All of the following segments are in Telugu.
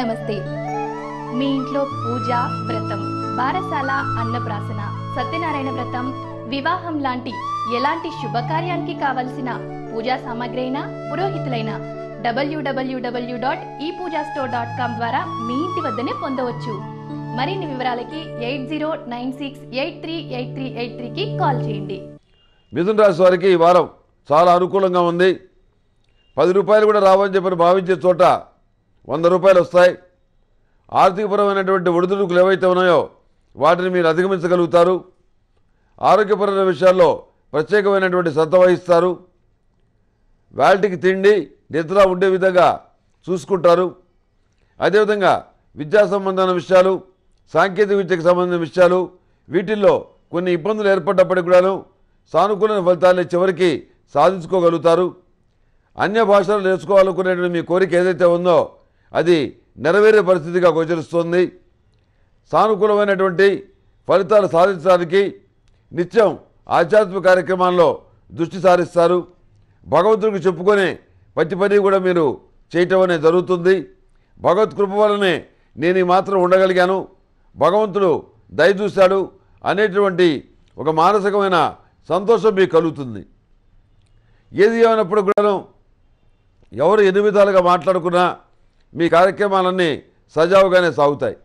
నమస్తే మీ ఇంట్లో పూజ వ్రతం బారసాల అన్నప్రాసన సత్యనారాయణ వ్రతం వివాహం లాంటి ఎలాంటి శుభకార్యానికి కావలసిన పూజా సామాగ్రి అయినా పురోహితులైన డబ్ల్యూడబ్ల్యూడబ్ల్యూ డాట్ ఈ పూజా స్టోర్ డాట్ కామ్ ద్వారా మీ ఇంటి వద్దనే పొందవచ్చు మరిన్ని వివరాలకి eight zero nine six eight three eight three eight త్రీకి కాల్ చేయండి మిథున్ రాశి వారికి ఈ వారం చాలా అనుకూలంగా ఉంది పది రూపాయలు కూడా రావని చెప్పని భావించే చోట వంద రూపాయలు వస్తాయి ఆర్థికపరమైనటువంటి ఒడిదుడుకులు ఏవైతే ఉన్నాయో వాటిని మీరు అధిగమించగలుగుతారు ఆరోగ్యపరమైన విషయాల్లో ప్రత్యేకమైనటువంటి శ్రద్ధ వహిస్తారు వాల్టీకి తిండి నిద్ర ఉండే విధంగా చూసుకుంటారు అదేవిధంగా విద్యా సంబంధమైన విషయాలు సాంకేతిక విద్యకు సంబంధించిన విషయాలు వీటిల్లో కొన్ని ఇబ్బందులు ఏర్పడ్డప్పటికి కూడాను సానుకూలమైన ఫలితాన్ని చివరికి సాధించుకోగలుగుతారు అన్య భాషలు నేర్చుకోవాలనుకునేటువంటి మీ కోరిక ఏదైతే ఉందో అది నెరవేరే పరిస్థితిగా గోచరిస్తోంది సానుకూలమైనటువంటి ఫలితాలు సాధించడానికి నిత్యం ఆధ్యాత్మిక కార్యక్రమాల్లో దృష్టి సారిస్తారు భగవంతుడికి చెప్పుకునే ప్రతి పని కూడా మీరు చేయటం అనేది జరుగుతుంది భగవత్ కృప వలనే నేను ఈ మాత్రం ఉండగలిగాను భగవంతుడు దయచూశాడు అనేటువంటి ఒక మానసికమైన సంతోషం మీకు కలుగుతుంది ఏది ఏమైనప్పుడు కూడాను ఎవరు ఎన్ని విధాలుగా మాట్లాడుకున్నా మీ కార్యక్రమాలన్నీ సజావుగానే సాగుతాయి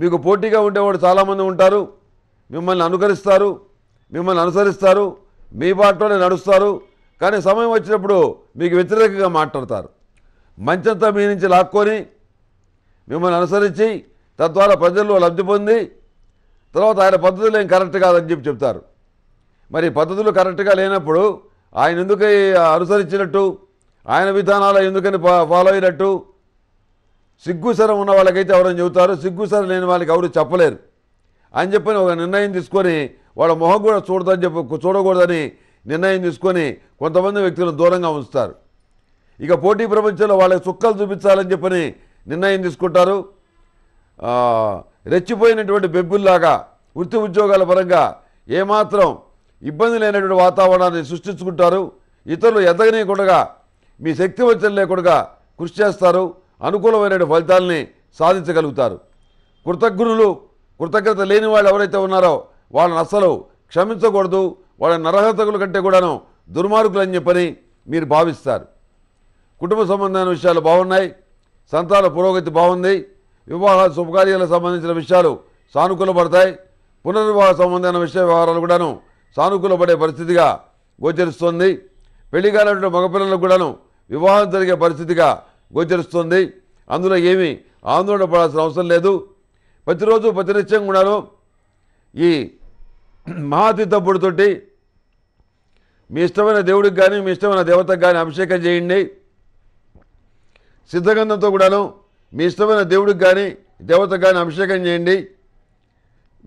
మీకు పోటీగా ఉండేవాడు చాలామంది ఉంటారు మిమ్మల్ని అనుకరిస్తారు మిమ్మల్ని అనుసరిస్తారు మీ బాటలోనే నడుస్తారు కానీ సమయం వచ్చినప్పుడు మీకు వ్యతిరేకంగా మాట్లాడతారు మంచంతా మీ నుంచి లాక్కొని మిమ్మల్ని అనుసరించి తద్వారా ప్రజల్లో లబ్ధి పొంది తర్వాత ఆయన పద్ధతులు ఏం కరెక్ట్ కాదని చెప్పి చెప్తారు మరి పద్ధతులు కరెక్ట్గా లేనప్పుడు ఆయన ఎందుకు అనుసరించినట్టు ఆయన విధానాలు ఎందుకని ఫాలో అయినట్టు సిగ్గుసరం ఉన్న వాళ్ళకైతే ఎవరైనా చెబుతారు సిగ్గుసరం లేని వాళ్ళకి ఎవరు చెప్పలేరు అని చెప్పని ఒక నిర్ణయం తీసుకొని వాళ్ళ మొహం కూడా చూడదని చెప్పి చూడకూడదని నిర్ణయం తీసుకొని కొంతమంది వ్యక్తులను దూరంగా ఉంచుతారు ఇక పోటీ ప్రపంచంలో వాళ్ళకి చుక్కలు చూపించాలని చెప్పని నిర్ణయం తీసుకుంటారు రెచ్చిపోయినటువంటి బెబ్బుల్లాగా వృత్తి ఉద్యోగాల పరంగా ఏమాత్రం ఇబ్బంది లేనటువంటి వాతావరణాన్ని సృష్టించుకుంటారు ఇతరులు ఎదగనీయకుండా మీ శక్తి వచ్చం లేకుండా కృషి చేస్తారు అనుకూలమైన ఫలితాలని సాధించగలుగుతారు కృతజ్ఞులు కృతజ్ఞత లేని వాళ్ళు ఎవరైతే ఉన్నారో వాళ్ళని అస్సలు క్షమించకూడదు వాళ్ళ నరహతకుల కంటే కూడాను అని చెప్పని మీరు భావిస్తారు కుటుంబ సంబంధమైన విషయాలు బాగున్నాయి సంతాన పురోగతి బాగుంది వివాహ శుభకార్యాలకు సంబంధించిన విషయాలు సానుకూలపడతాయి పునర్వివాహ సంబంధమైన విషయ వ్యవహారాలు కూడాను సానుకూలపడే పరిస్థితిగా గోచరిస్తోంది పెళ్లి కానటువంటి మగపిల్లలకు కూడాను వివాహం జరిగే పరిస్థితిగా గోచరిస్తుంది అందులో ఏమి ఆందోళన పడాల్సిన అవసరం లేదు ప్రతిరోజు ప్రతినిత్యం కూడాను ఈ మహాతీతప్పుడుతోటి మీ ఇష్టమైన దేవుడికి కానీ మీ ఇష్టమైన దేవతకు కానీ అభిషేకం చేయండి సిద్ధగంధంతో కూడాను మీ ఇష్టమైన దేవుడికి కానీ దేవతకు కానీ అభిషేకం చేయండి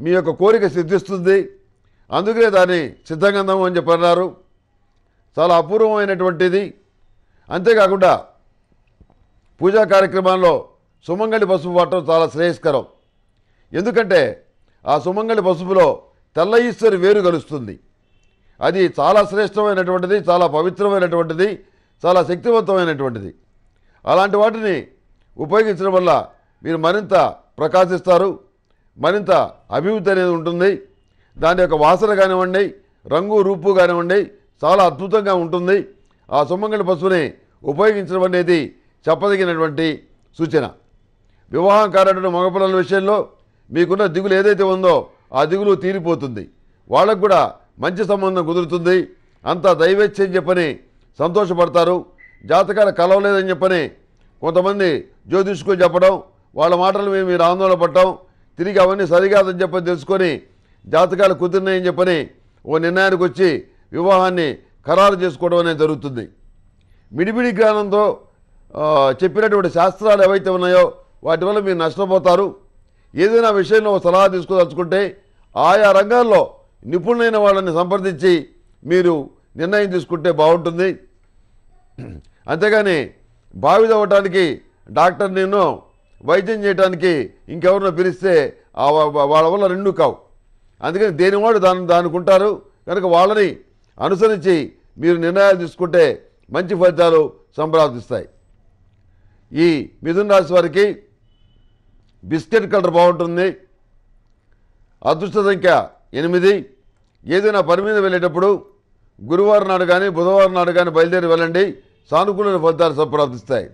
మీ యొక్క కోరిక సిద్ధిస్తుంది అందుకనే దాన్ని సిద్ధగంధం అని చెప్పన్నారు చాలా అపూర్వమైనటువంటిది అంతేకాకుండా పూజా కార్యక్రమాల్లో సుమంగళి పసుపు వాడటం చాలా శ్రేయస్కరం ఎందుకంటే ఆ సుమంగళి పసుపులో తెల్ల ఈశ్వరి వేరు కలుస్తుంది అది చాలా శ్రేష్టమైనటువంటిది చాలా పవిత్రమైనటువంటిది చాలా శక్తివంతమైనటువంటిది అలాంటి వాటిని ఉపయోగించడం వల్ల మీరు మరింత ప్రకాశిస్తారు మరింత అభివృద్ధి అనేది ఉంటుంది దాని యొక్క వాసన కానివ్వండి రంగు రూపు కానివ్వండి చాలా అద్భుతంగా ఉంటుంది ఆ సుమంగళి పసుపుని ఉపయోగించడం అనేది చెప్పదగినటువంటి సూచన వివాహం కారణ మగపిల్లల విషయంలో మీకున్న దిగులు ఏదైతే ఉందో ఆ దిగులు తీరిపోతుంది వాళ్ళకు కూడా మంచి సంబంధం కుదురుతుంది అంతా దైవేచ్ఛని చెప్పని సంతోషపడతారు జాతకాలు కలవలేదని చెప్పని కొంతమంది జ్యోతిష్కులు చెప్పడం వాళ్ళ మాటలు మేము మీరు ఆందోళన పడటం తిరిగి అవన్నీ సరికాదని చెప్పని తెలుసుకొని జాతకాలు కుదిరినాయని చెప్పని ఓ నిర్ణయానికి వచ్చి వివాహాన్ని ఖరారు చేసుకోవడం అనేది జరుగుతుంది మిడిమిడి జ్ఞానంతో చెప్పినటువంటి శాస్త్రాలు ఏవైతే ఉన్నాయో వాటి వల్ల మీరు నష్టపోతారు ఏదైనా విషయంలో సలహా తీసుకోదలుచుకుంటే ఆయా రంగాల్లో నిపుణులైన వాళ్ళని సంప్రదించి మీరు నిర్ణయం తీసుకుంటే బాగుంటుంది అంతేగాని బావిద అవ్వటానికి డాక్టర్ నేను వైద్యం చేయడానికి ఇంకెవరినో పిలిస్తే వాళ్ళ వల్ల రెండు కావు అందుకని దేనివాడు దాని దానికుంటారు కనుక వాళ్ళని అనుసరించి మీరు నిర్ణయాలు తీసుకుంటే మంచి ఫలితాలు సంప్రాప్తిస్తాయి ఈ మిథున రాశి వారికి బిస్కెట్ కలర్ బాగుంటుంది అదృష్ట సంఖ్య ఎనిమిది ఏదైనా పని మీద వెళ్ళేటప్పుడు గురువారం నాడు కానీ బుధవారం నాడు కానీ బయలుదేరి వెళ్ళండి సానుకూల ఫలితాలు సంప్రాప్తిస్తాయి